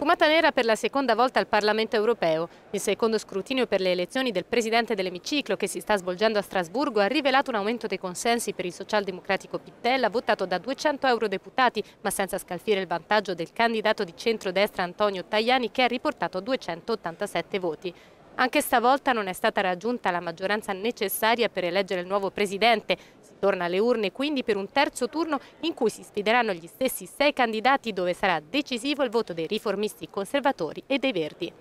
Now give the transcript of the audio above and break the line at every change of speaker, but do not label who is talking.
Fumata nera per la seconda volta al Parlamento europeo. Il secondo scrutinio per le elezioni del presidente dell'emiciclo che si sta svolgendo a Strasburgo ha rivelato un aumento dei consensi per il socialdemocratico Pittella, votato da 200 eurodeputati, ma senza scalfire il vantaggio del candidato di centrodestra Antonio Tajani che ha riportato 287 voti. Anche stavolta non è stata raggiunta la maggioranza necessaria per eleggere il nuovo presidente torna alle urne quindi per un terzo turno in cui si sfideranno gli stessi sei candidati dove sarà decisivo il voto dei riformisti conservatori e dei verdi.